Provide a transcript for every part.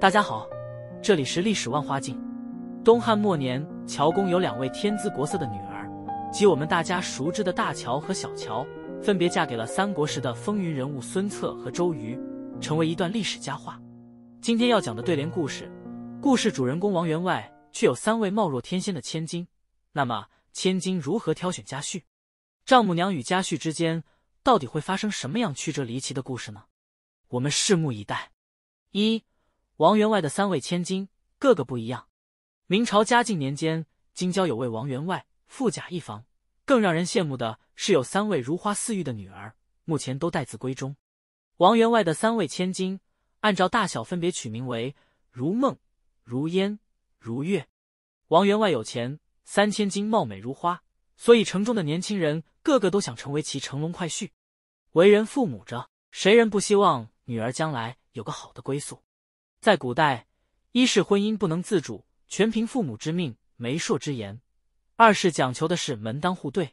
大家好，这里是历史万花镜。东汉末年，乔公有两位天姿国色的女儿，即我们大家熟知的大乔和小乔，分别嫁给了三国时的风云人物孙策和周瑜，成为一段历史佳话。今天要讲的对联故事，故事主人公王员外却有三位貌若天仙的千金。那么，千金如何挑选家婿？丈母娘与家婿之间到底会发生什么样曲折离奇的故事呢？我们拭目以待。一王员外的三位千金，个个不一样。明朝嘉靖年间，京郊有位王员外，富甲一方。更让人羡慕的是，有三位如花似玉的女儿，目前都待字闺中。王员外的三位千金，按照大小分别取名为如梦、如烟、如月。王员外有钱，三千金，貌美如花，所以城中的年轻人。个个都想成为其乘龙快婿，为人父母着，谁人不希望女儿将来有个好的归宿？在古代，一是婚姻不能自主，全凭父母之命、媒妁之言；二是讲求的是门当户对。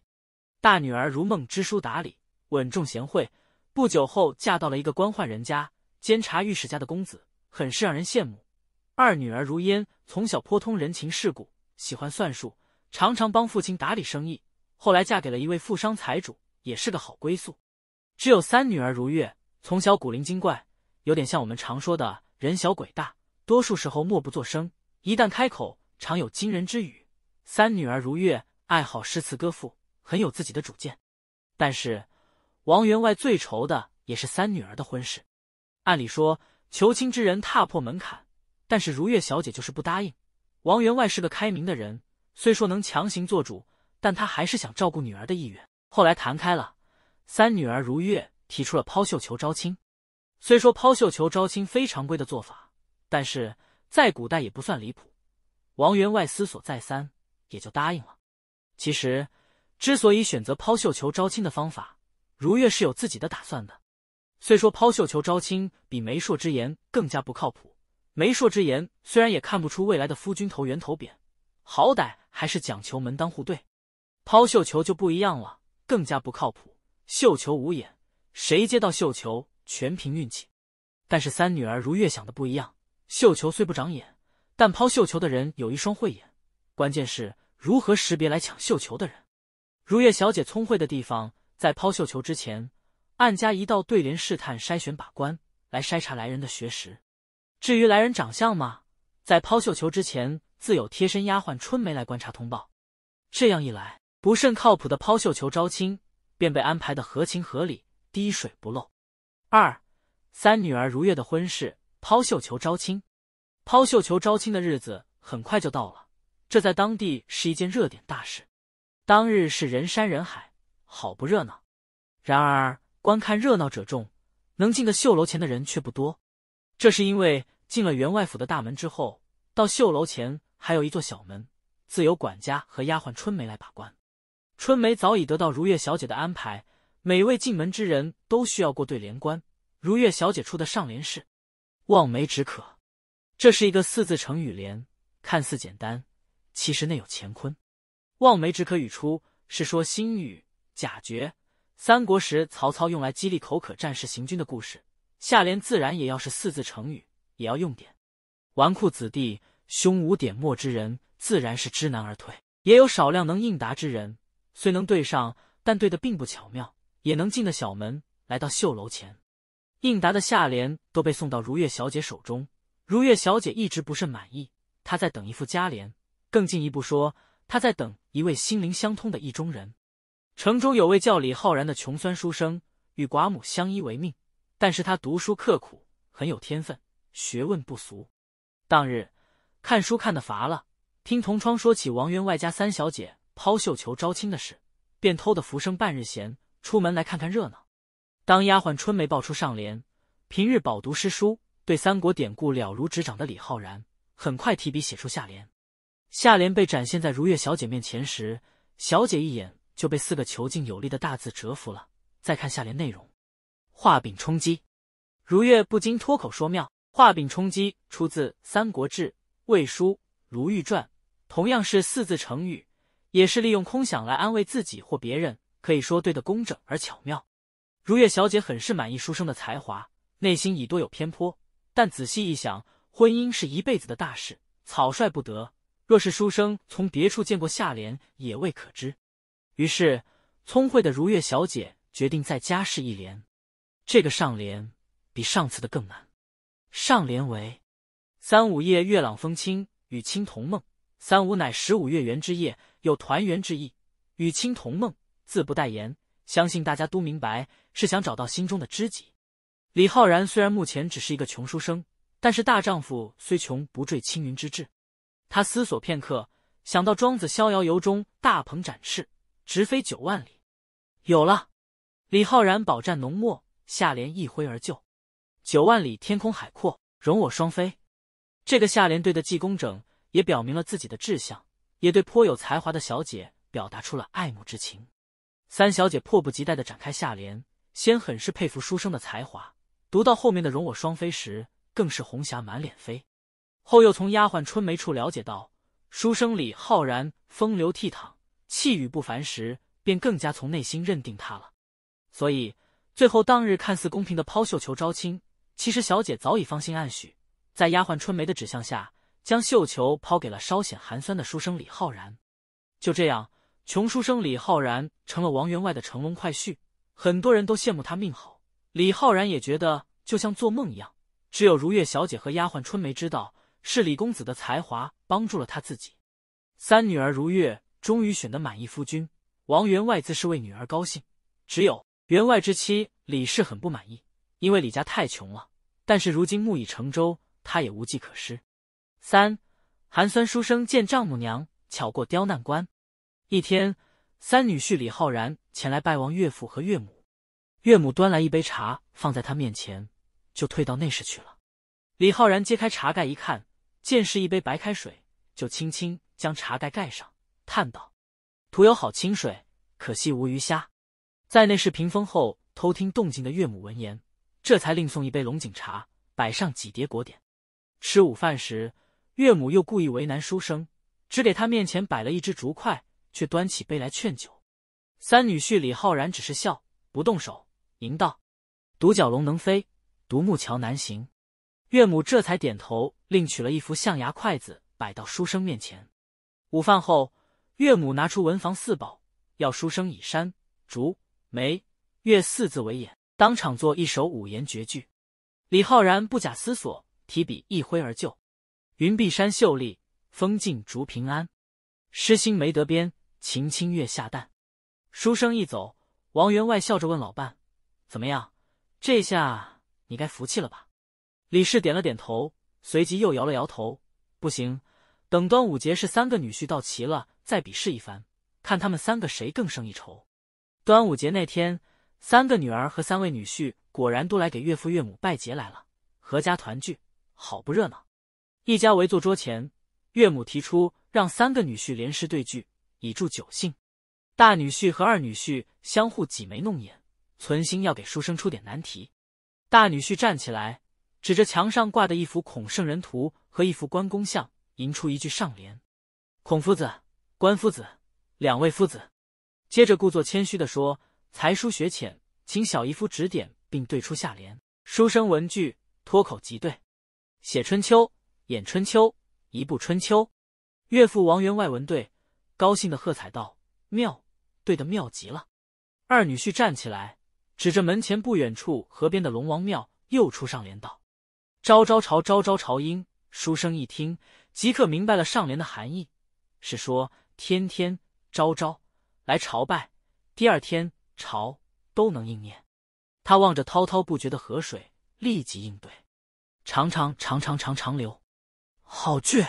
大女儿如梦，知书达理，稳重贤惠，不久后嫁到了一个官宦人家，监察御史家的公子，很是让人羡慕。二女儿如烟，从小颇通人情世故，喜欢算术，常常帮父亲打理生意。后来嫁给了一位富商财主，也是个好归宿。只有三女儿如月，从小古灵精怪，有点像我们常说的人小鬼大。多数时候默不作声，一旦开口，常有惊人之语。三女儿如月爱好诗词歌赋，很有自己的主见。但是王员外最愁的也是三女儿的婚事。按理说求亲之人踏破门槛，但是如月小姐就是不答应。王员外是个开明的人，虽说能强行做主。但他还是想照顾女儿的意愿。后来谈开了，三女儿如月提出了抛绣球招亲。虽说抛绣球招亲非常规的做法，但是在古代也不算离谱。王员外思索再三，也就答应了。其实，之所以选择抛绣球招亲的方法，如月是有自己的打算的。虽说抛绣球招亲比媒妁之言更加不靠谱，媒妁之言虽然也看不出未来的夫君头圆头扁，好歹还是讲求门当户对。抛绣球就不一样了，更加不靠谱。绣球无眼，谁接到绣球全凭运气。但是三女儿如月想的不一样，绣球虽不长眼，但抛绣球的人有一双慧眼。关键是如何识别来抢绣球的人。如月小姐聪慧的地方，在抛绣球之前，暗加一道对联试探筛选把关，来筛查来人的学识。至于来人长相嘛，在抛绣球之前自有贴身丫鬟春梅来观察通报。这样一来。不甚靠谱的抛绣球招亲，便被安排的合情合理，滴水不漏。二三女儿如月的婚事，抛绣球招亲。抛绣球招亲的日子很快就到了，这在当地是一件热点大事。当日是人山人海，好不热闹。然而，观看热闹者众，能进的绣楼前的人却不多。这是因为进了员外府的大门之后，到绣楼前还有一座小门，自有管家和丫鬟春梅来把关。春梅早已得到如月小姐的安排，每位进门之人都需要过对联关。如月小姐出的上联是“望梅止渴”，这是一个四字成语联，看似简单，其实内有乾坤。“望梅止渴”语出是说新语贾绝，三国时曹操用来激励口渴战士行军的故事。下联自然也要是四字成语，也要用典。纨绔子弟、胸无点墨之人自然是知难而退，也有少量能应答之人。虽能对上，但对的并不巧妙，也能进的小门来到绣楼前，应答的下联都被送到如月小姐手中。如月小姐一直不甚满意，她在等一副佳联，更进一步说，她在等一位心灵相通的意中人。城中有位叫李浩然的穷酸书生，与寡母相依为命，但是他读书刻苦，很有天分，学问不俗。当日看书看得乏了，听同窗说起王员外家三小姐。抛绣球招亲的事，便偷得浮生半日闲，出门来看看热闹。当丫鬟春梅报出上联，平日饱读诗书，对三国典故了如指掌的李浩然，很快提笔写出下联。下联被展现在如月小姐面前时，小姐一眼就被四个遒劲有力的大字折服了。再看下联内容，“画饼充饥”，如月不禁脱口说妙。“画饼充饥”出自《三国志·魏书·如玉传》，同样是四字成语。也是利用空想来安慰自己或别人，可以说对得工整而巧妙。如月小姐很是满意书生的才华，内心已多有偏颇。但仔细一想，婚姻是一辈子的大事，草率不得。若是书生从别处见过下联，也未可知。于是，聪慧的如月小姐决定再加试一联。这个上联比上次的更难。上联为“三五夜月朗风清，与卿同梦”。三五乃十五月圆之夜。有团圆之意，与卿同梦，自不待言。相信大家都明白，是想找到心中的知己。李浩然虽然目前只是一个穷书生，但是大丈夫虽穷不坠青云之志。他思索片刻，想到庄子《逍遥游》中大鹏展翅，直飞九万里。有了，李浩然饱蘸浓墨，下联一挥而就：“九万里天空海阔，容我双飞。”这个下联对的既工整，也表明了自己的志向。也对颇有才华的小姐表达出了爱慕之情。三小姐迫不及待的展开下联，先很是佩服书生的才华，读到后面的“容我双飞”时，更是红霞满脸飞。后又从丫鬟春梅处了解到书生李浩然风流倜傥、气宇不凡时，便更加从内心认定他了。所以最后当日看似公平的抛绣球招亲，其实小姐早已芳心暗许，在丫鬟春梅的指向下。将绣球抛给了稍显寒酸的书生李浩然，就这样，穷书生李浩然成了王员外的乘龙快婿。很多人都羡慕他命好，李浩然也觉得就像做梦一样。只有如月小姐和丫鬟春梅知道，是李公子的才华帮助了他自己。三女儿如月终于选得满意夫君，王员外自是为女儿高兴。只有员外之妻李氏很不满意，因为李家太穷了。但是如今木已成舟，他也无计可施。三寒酸书生见丈母娘，巧过刁难关。一天，三女婿李浩然前来拜望岳父和岳母，岳母端来一杯茶放在他面前，就退到内室去了。李浩然揭开茶盖一看，见是一杯白开水，就轻轻将茶盖盖上，叹道：“徒有好清水，可惜无鱼虾。”在内室屏风后偷听动静的岳母闻言，这才另送一杯龙井茶，摆上几碟果点。吃午饭时。岳母又故意为难书生，只给他面前摆了一只竹筷，却端起杯来劝酒。三女婿李浩然只是笑，不动手，吟道：“独角龙能飞，独木桥难行。”岳母这才点头，另取了一副象牙筷子摆到书生面前。午饭后，岳母拿出文房四宝，要书生以山、竹、梅、月四字为眼，当场作一首五言绝句。李浩然不假思索，提笔一挥而就。云碧山秀丽，风静竹平安。诗心没得边，琴清月下蛋。书生一走，王员外笑着问老伴：“怎么样？这下你该服气了吧？”李氏点了点头，随即又摇了摇头：“不行，等端午节是三个女婿到齐了，再比试一番，看他们三个谁更胜一筹。”端午节那天，三个女儿和三位女婿果然都来给岳父岳母拜节来了，阖家团聚，好不热闹。一家围坐桌前，岳母提出让三个女婿连诗对句，以助酒兴。大女婿和二女婿相互挤眉弄眼，存心要给书生出点难题。大女婿站起来，指着墙上挂的一幅孔圣人图和一幅关公像，吟出一句上联：“孔夫子，关夫子，两位夫子。”接着故作谦虚的说：“才疏学浅，请小姨夫指点，并对出下联。”书生闻句，脱口即对：“写春秋。”演春秋，一部春秋。岳父王员外闻对，高兴的喝彩道：“妙，对的妙极了。”二女婿站起来，指着门前不远处河边的龙王庙，又出上联道：“朝朝朝朝朝朝音。”书生一听，即刻明白了上联的含义，是说天天朝朝来朝拜，第二天朝都能应验。他望着滔滔不绝的河水，立即应对：“长长长长长长流。”好剧，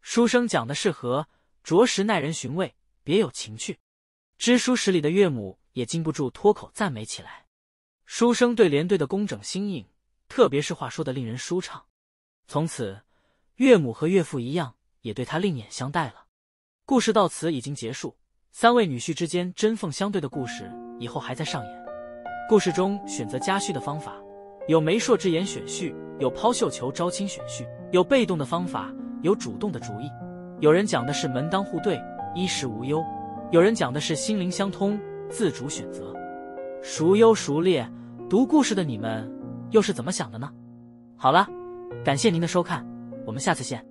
书生讲的是何，着实耐人寻味，别有情趣。知书识礼的岳母也禁不住脱口赞美起来。书生对连队的工整新颖，特别是话说的令人舒畅。从此，岳母和岳父一样，也对他另眼相待了。故事到此已经结束。三位女婿之间针锋相对的故事，以后还在上演。故事中选择家婿的方法，有媒妁之言选婿，有抛绣球招亲选婿。有被动的方法，有主动的主意。有人讲的是门当户对、衣食无忧，有人讲的是心灵相通、自主选择，孰优孰劣？读故事的你们又是怎么想的呢？好了，感谢您的收看，我们下次见。